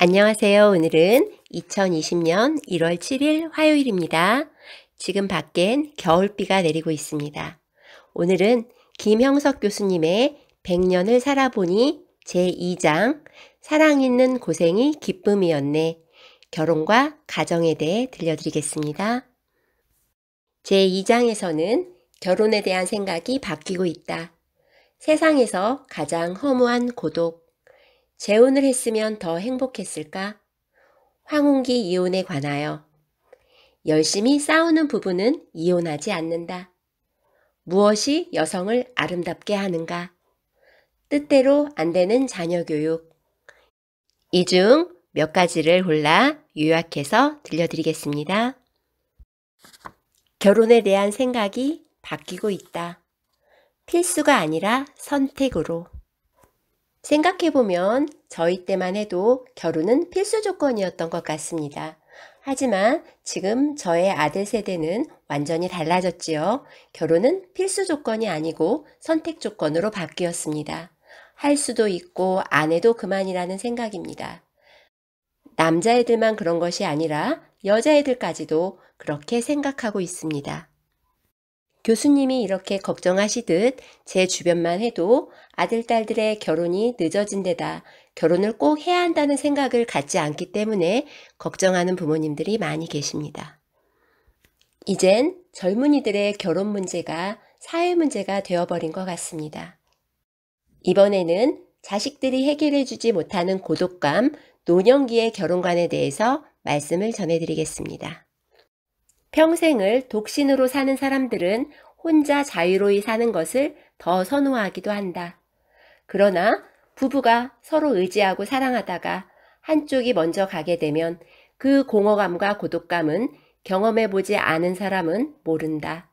안녕하세요. 오늘은 2020년 1월 7일 화요일입니다. 지금 밖엔 겨울비가 내리고 있습니다. 오늘은 김형석 교수님의 100년을 살아보니 제2장 사랑 있는 고생이 기쁨이었네. 결혼과 가정에 대해 들려드리겠습니다. 제2장에서는 결혼에 대한 생각이 바뀌고 있다. 세상에서 가장 허무한 고독, 재혼을 했으면 더 행복했을까? 황혼기 이혼에 관하여 열심히 싸우는 부부는 이혼하지 않는다. 무엇이 여성을 아름답게 하는가? 뜻대로 안 되는 자녀 교육. 이 중 몇 가지를 골라 요약해서 들려드리겠습니다. 결혼에 대한 생각이 바뀌고 있다. 필수가 아니라 선택으로. 생각해보면 저희 때만 해도 결혼은 필수 조건이었던 것 같습니다. 하지만 지금 저의 아들 세대는 완전히 달라졌지요. 결혼은 필수 조건이 아니고 선택 조건으로 바뀌었습니다. 할 수도 있고 안 해도 그만이라는 생각입니다. 남자애들만 그런 것이 아니라 여자애들까지도 그렇게 생각하고 있습니다. 교수님이 이렇게 걱정하시듯 제 주변만 해도 아들, 딸들의 결혼이 늦어진 데다 결혼을 꼭 해야 한다는 생각을 갖지 않기 때문에 걱정하는 부모님들이 많이 계십니다. 이젠 젊은이들의 결혼 문제가 사회 문제가 되어버린 것 같습니다. 이번에는 자식들이 해결해주지 못하는 고독감, 노년기의 결혼관에 대해서 말씀을 전해드리겠습니다. 평생을 독신으로 사는 사람들은 혼자 자유로이 사는 것을 더 선호하기도 한다. 그러나 부부가 서로 의지하고 사랑하다가 한쪽이 먼저 가게 되면 그 공허감과 고독감은 경험해보지 않은 사람은 모른다.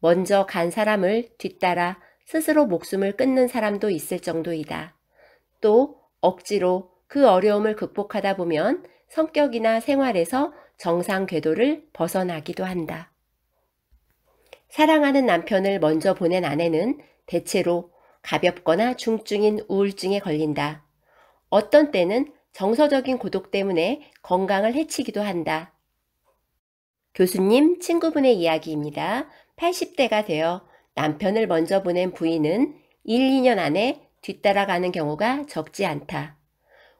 먼저 간 사람을 뒤따라 스스로 목숨을 끊는 사람도 있을 정도이다. 또 억지로 그 어려움을 극복하다 보면 성격이나 생활에서 정상 궤도를 벗어나기도 한다. 사랑하는 남편을 먼저 보낸 아내는 대체로 가볍거나 중증인 우울증에 걸린다. 어떤 때는 정서적인 고독 때문에 건강을 해치기도 한다. 교수님 친구분의 이야기입니다. 80대가 되어 남편을 먼저 보낸 부인은 1, 2년 안에 뒤따라가는 경우가 적지 않다.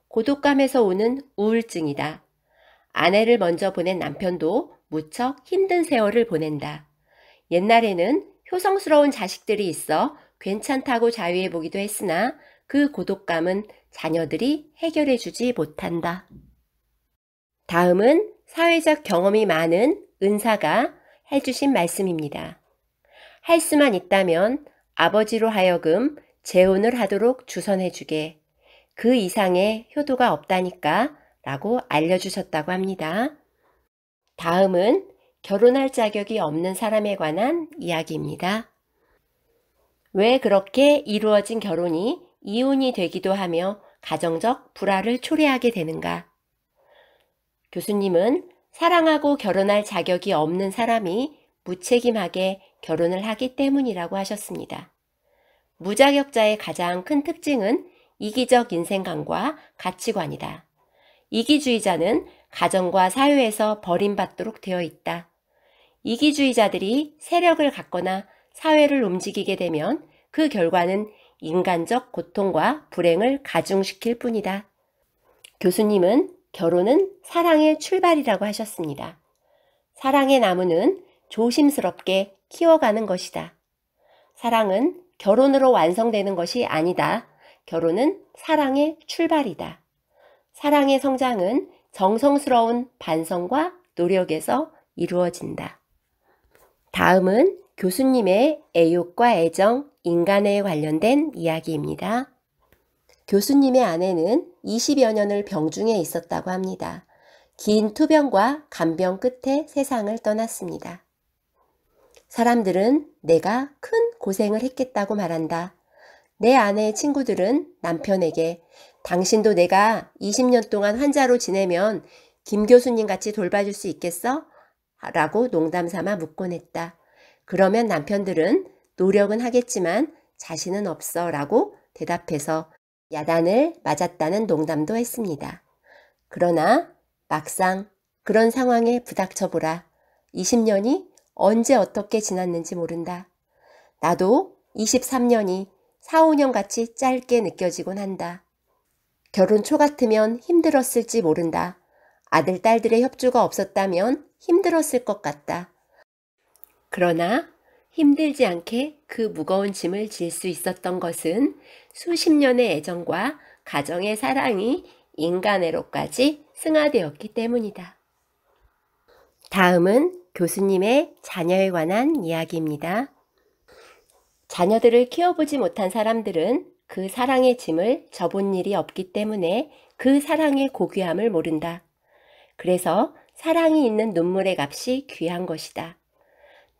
고독감에서 오는 우울증이다. 아내를 먼저 보낸 남편도 무척 힘든 세월을 보낸다. 옛날에는 효성스러운 자식들이 있어 괜찮다고 자유해보기도 했으나 그 고독감은 자녀들이 해결해주지 못한다. 다음은 사회적 경험이 많은 은사가 해주신 말씀입니다. 할 수만 있다면 아버지로 하여금 재혼을 하도록 주선해주게. 그 이상의 효도가 없다니까 라고 알려주셨다고 합니다. 다음은 결혼할 자격이 없는 사람에 관한 이야기입니다. 왜 그렇게 이루어진 결혼이 이혼이 되기도 하며 가정적 불화를 초래하게 되는가? 교수님은 사랑하고 결혼할 자격이 없는 사람이 무책임하게 결혼을 하기 때문이라고 하셨습니다. 무자격자의 가장 큰 특징은 이기적 인생관과 가치관이다. 이기주의자는 가정과 사회에서 버림받도록 되어 있다. 이기주의자들이 세력을 갖거나 사회를 움직이게 되면 그 결과는 인간적 고통과 불행을 가중시킬 뿐이다. 교수님은 결혼은 사랑의 출발이라고 하셨습니다. 사랑의 나무는 조심스럽게 키워가는 것이다. 사랑은 결혼으로 완성되는 것이 아니다. 결혼은 사랑의 출발이다. 사랑의 성장은 정성스러운 반성과 노력에서 이루어진다. 다음은 교수님의 애욕과 애정, 인간에 관련된 이야기입니다. 교수님의 아내는 20여 년을 병중에 있었다고 합니다. 긴 투병과 간병 끝에 세상을 떠났습니다. 사람들은 내가 큰 고생을 했겠다고 말한다. 내 아내의 친구들은 남편에게 당신도 내가 20년 동안 환자로 지내면 김 교수님 같이 돌봐줄 수 있겠어? 라고 농담 삼아 묻곤 했다. 그러면 남편들은 노력은 하겠지만 자신은 없어 라고 대답해서 야단을 맞았다는 농담도 했습니다. 그러나 막상 그런 상황에 부닥쳐보라. 20년이 언제 어떻게 지났는지 모른다. 나도 23년이 4, 5년 같이 짧게 느껴지곤 한다. 결혼 초 같으면 힘들었을지 모른다. 아들, 딸들의 협조가 없었다면 힘들었을 것 같다. 그러나 힘들지 않게 그 무거운 짐을 질 수 있었던 것은 수십 년의 애정과 가정의 사랑이 인간애로까지 승화되었기 때문이다. 다음은 교수님의 자녀에 관한 이야기입니다. 자녀들을 키워보지 못한 사람들은 그 사랑의 짐을 져본 일이 없기 때문에 그 사랑의 고귀함을 모른다. 그래서 사랑이 있는 눈물의 값이 귀한 것이다.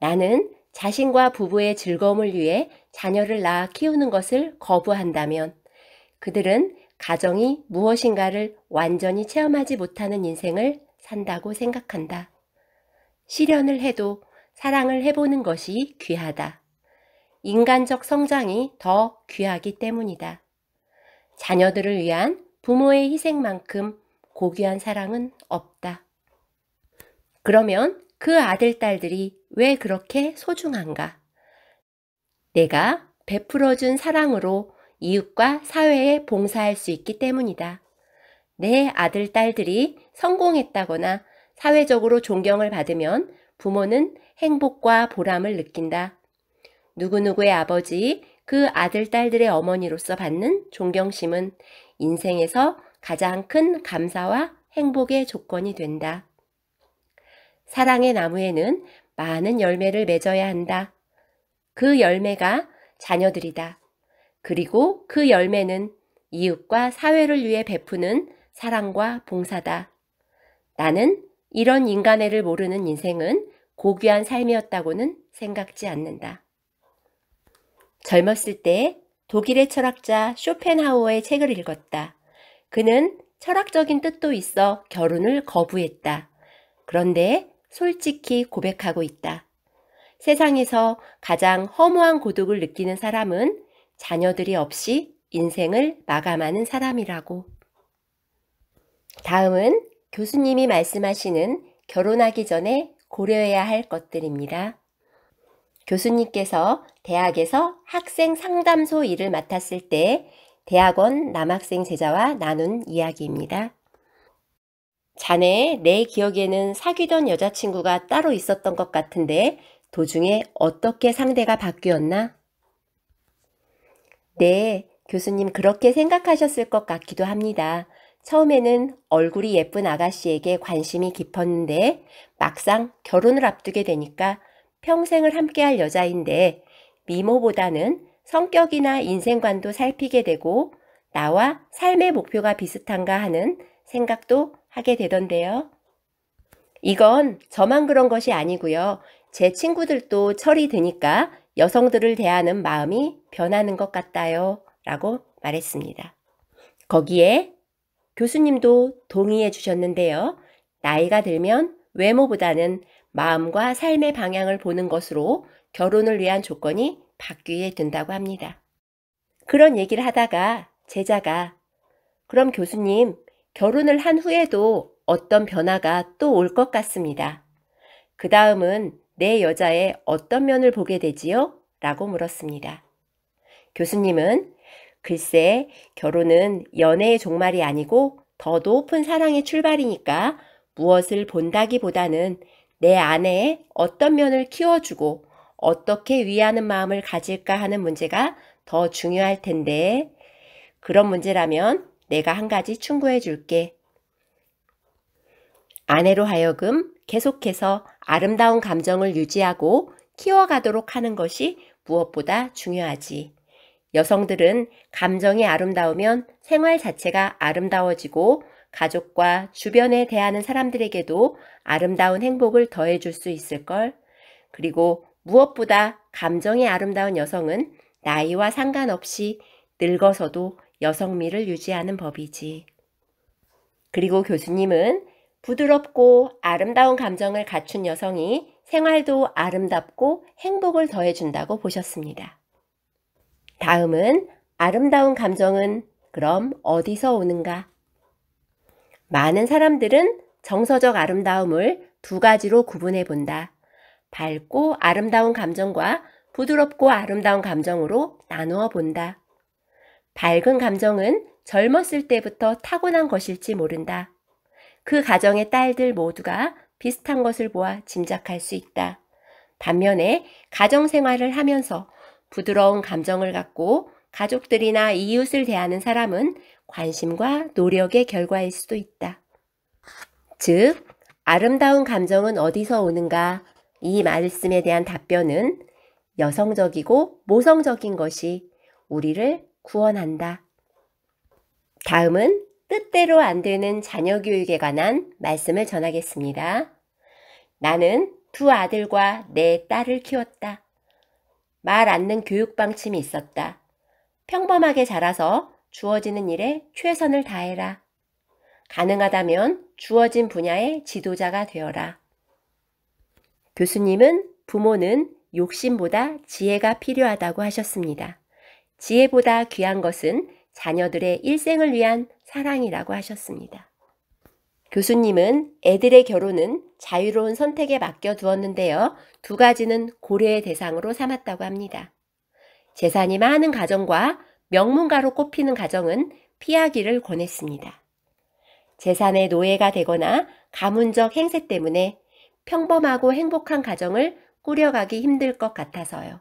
나는 자신과 부부의 즐거움을 위해 자녀를 낳아 키우는 것을 거부한다면 그들은 가정이 무엇인가를 완전히 체험하지 못하는 인생을 산다고 생각한다. 실현을 해도 사랑을 해보는 것이 귀하다. 인간적 성장이 더 귀하기 때문이다. 자녀들을 위한 부모의 희생만큼 고귀한 사랑은 없다. 그러면 그 아들, 딸들이 왜 그렇게 소중한가? 내가 베풀어준 사랑으로 이웃과 사회에 봉사할 수 있기 때문이다. 내 아들, 딸들이 성공했다거나 사회적으로 존경을 받으면 부모는 행복과 보람을 느낀다. 누구누구의 아버지, 그 아들, 딸들의 어머니로서 받는 존경심은 인생에서 가장 큰 감사와 행복의 조건이 된다. 사랑의 나무에는 많은 열매를 맺어야 한다. 그 열매가 자녀들이다. 그리고 그 열매는 이웃과 사회를 위해 베푸는 사랑과 봉사다. 나는 이런 인간애를 모르는 인생은 고귀한 삶이었다고는 생각지 않는다. 젊었을 때 독일의 철학자 쇼펜하우어의 책을 읽었다. 그는 철학적인 뜻도 있어 결혼을 거부했다. 그런데 솔직히 고백하고 있다. 세상에서 가장 허무한 고독을 느끼는 사람은 자녀들이 없이 인생을 마감하는 사람이라고. 다음은 교수님이 말씀하시는 결혼하기 전에 고려해야 할 것들입니다. 교수님께서 대학에서 학생 상담소 일을 맡았을 때 대학원 남학생 제자와 나눈 이야기입니다. 자네 내 기억에는 사귀던 여자친구가 따로 있었던 것 같은데 도중에 어떻게 상대가 바뀌었나? 네, 교수님 그렇게 생각하셨을 것 같기도 합니다. 처음에는 얼굴이 예쁜 아가씨에게 관심이 깊었는데 막상 결혼을 앞두게 되니까 평생을 함께할 여자인데 미모보다는 성격이나 인생관도 살피게 되고 나와 삶의 목표가 비슷한가 하는 생각도 하게 되던데요. 이건 저만 그런 것이 아니고요. 제 친구들도 철이 드니까 여성들을 대하는 마음이 변하는 것 같아요. 라고 말했습니다. 거기에 교수님도 동의해 주셨는데요. 나이가 들면 외모보다는 마음과 삶의 방향을 보는 것으로 결혼을 위한 조건이 바뀌게 된다고 합니다. 그런 얘기를 하다가 제자가 그럼 교수님 결혼을 한 후에도 어떤 변화가 또 올 것 같습니다. 그 다음은 내 여자의 어떤 면을 보게 되지요? 라고 물었습니다. 교수님은 글쎄 결혼은 연애의 종말이 아니고 더 높은 사랑의 출발이니까 무엇을 본다기보다는 내 안에 어떤 면을 키워주고 어떻게 위하는 마음을 가질까 하는 문제가 더 중요할 텐데 그런 문제라면 내가 한 가지 충고해 줄게. 아내로 하여금 계속해서 아름다운 감정을 유지하고 키워가도록 하는 것이 무엇보다 중요하지. 여성들은 감정이 아름다우면 생활 자체가 아름다워지고 가족과 주변에 대하는 사람들에게도 아름다운 행복을 더해줄 수 있을걸. 그리고 무엇보다 감정이 아름다운 여성은 나이와 상관없이 늙어서도 여성미를 유지하는 법이지. 그리고 교수님은 부드럽고 아름다운 감정을 갖춘 여성이 생활도 아름답고 행복을 더해준다고 보셨습니다. 다음은 아름다운 감정은 그럼 어디서 오는가? 많은 사람들은 정서적 아름다움을 두 가지로 구분해 본다. 밝고 아름다운 감정과 부드럽고 아름다운 감정으로 나누어 본다. 밝은 감정은 젊었을 때부터 타고난 것일지 모른다. 그 가정의 딸들 모두가 비슷한 것을 보아 짐작할 수 있다. 반면에 가정 생활을 하면서 부드러운 감정을 갖고 가족들이나 이웃을 대하는 사람은 관심과 노력의 결과일 수도 있다. 즉, 아름다운 감정은 어디서 오는가? 이 말씀에 대한 답변은 여성적이고 모성적인 것이 우리를 구원한다. 다음은 뜻대로 안 되는 자녀 교육에 관한 말씀을 전하겠습니다. 나는 두 아들과 내 네 딸을 키웠다. 말 않는 교육 방침이 있었다. 평범하게 자라서 주어지는 일에 최선을 다해라. 가능하다면 주어진 분야의 지도자가 되어라. 교수님은 부모는 욕심보다 지혜가 필요하다고 하셨습니다. 지혜보다 귀한 것은 자녀들의 일생을 위한 사랑이라고 하셨습니다. 교수님은 애들의 결혼은 자유로운 선택에 맡겨두었는데요. 두 가지는 고려의 대상으로 삼았다고 합니다. 재산이 많은 가정과 명문가로 꼽히는 가정은 피하기를 권했습니다. 재산의 노예가 되거나 가문적 행세 때문에 평범하고 행복한 가정을 꾸려가기 힘들 것 같아서요.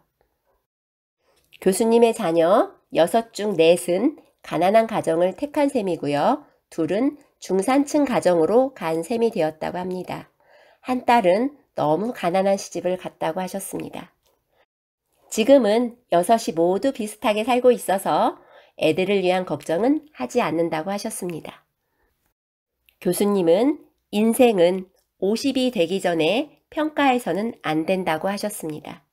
교수님의 자녀 6중 4은 가난한 가정을 택한 셈이고요. 둘은 중산층 가정으로 간 셈이 되었다고 합니다. 한 딸은 너무 가난한 시집을 갔다고 하셨습니다. 지금은 6이 모두 비슷하게 살고 있어서 애들을 위한 걱정은 하지 않는다고 하셨습니다. 교수님은 인생은 50이 되기 전에 평가해서는 안 된다고 하셨습니다.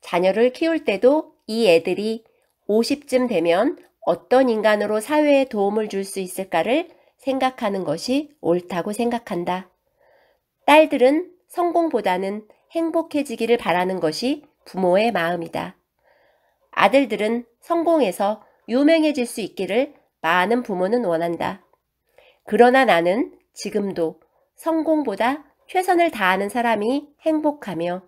자녀를 키울 때도 이 애들이 50쯤 되면 어떤 인간으로 사회에 도움을 줄 수 있을까를 생각하는 것이 옳다고 생각한다. 딸들은 성공보다는 행복해지기를 바라는 것이 부모의 마음이다. 아들들은 성공해서 유명해질 수 있기를 많은 부모는 원한다. 그러나 나는 지금도 성공보다 최선을 다하는 사람이 행복하며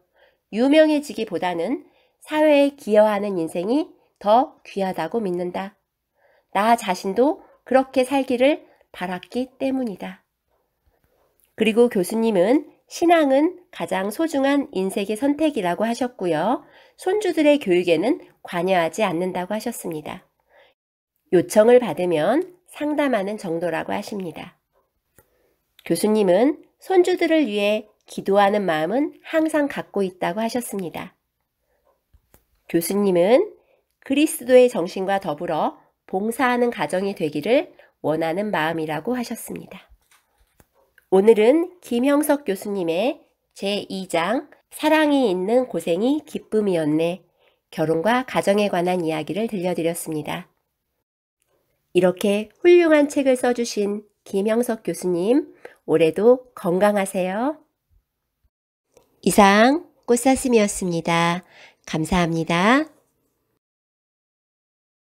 유명해지기보다는 사회에 기여하는 인생이 더 귀하다고 믿는다. 나 자신도 그렇게 살기를 바랐기 때문이다. 그리고 교수님은 신앙은 가장 소중한 인생의 선택이라고 하셨고요. 손주들의 교육에는 관여하지 않는다고 하셨습니다. 요청을 받으면 상담하는 정도라고 하십니다. 교수님은 손주들을 위해 기도하는 마음은 항상 갖고 있다고 하셨습니다. 교수님은 그리스도의 정신과 더불어 봉사하는 가정이 되기를 원하는 마음이라고 하셨습니다. 오늘은 김형석 교수님의 제2장 사랑이 있는 고생이 기쁨이었네 결혼과 가정에 관한 이야기를 들려드렸습니다. 이렇게 훌륭한 책을 써주신 김형석 교수님, 올해도 건강하세요. 이상 꽃사슴이었습니다. 감사합니다.